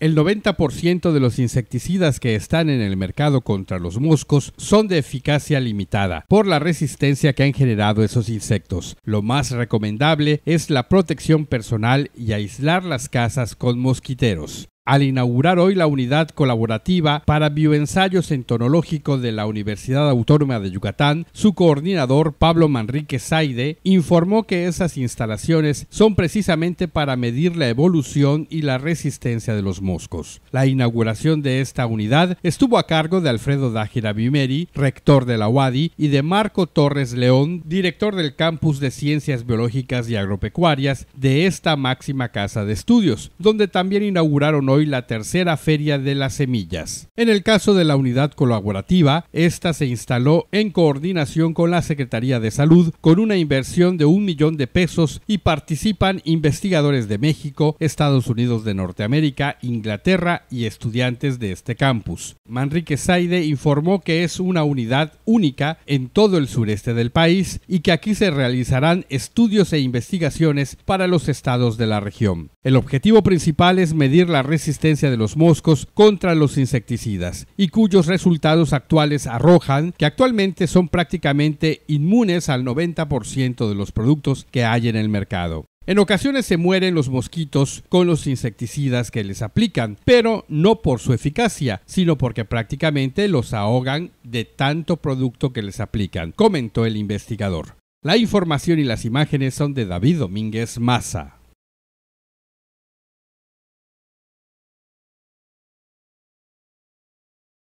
El 90% de los insecticidas que están en el mercado contra los moscos son de eficacia limitada por la resistencia que han generado esos insectos. Lo más recomendable es la protección personal y aislar las casas con mosquiteros. Al inaugurar hoy la unidad colaborativa para bioensayos entonológicos de la Universidad Autónoma de Yucatán, su coordinador Pablo Manrique Saide informó que esas instalaciones son precisamente para medir la evolución y la resistencia de los moscos. La inauguración de esta unidad estuvo a cargo de Alfredo Dájira Bimeri, rector de la UADI, y de Marco Torres León, director del Campus de Ciencias Biológicas y Agropecuarias de esta máxima casa de estudios, donde también inauguraron hoy la tercera feria de las semillas. En el caso de la unidad colaborativa, esta se instaló en coordinación con la Secretaría de Salud con una inversión de un millón de pesos y participan investigadores de México, Estados Unidos de Norteamérica, Inglaterra y estudiantes de este campus. Manrique Saide informó que es una unidad única en todo el sureste del país y que aquí se realizarán estudios e investigaciones para los estados de la región. El objetivo principal es medir la resistencia existencia de los moscos contra los insecticidas y cuyos resultados actuales arrojan que actualmente son prácticamente inmunes al 90% de los productos que hay en el mercado. En ocasiones se mueren los mosquitos con los insecticidas que les aplican, pero no por su eficacia, sino porque prácticamente los ahogan de tanto producto que les aplican, comentó el investigador. La información y las imágenes son de David Domínguez Maza.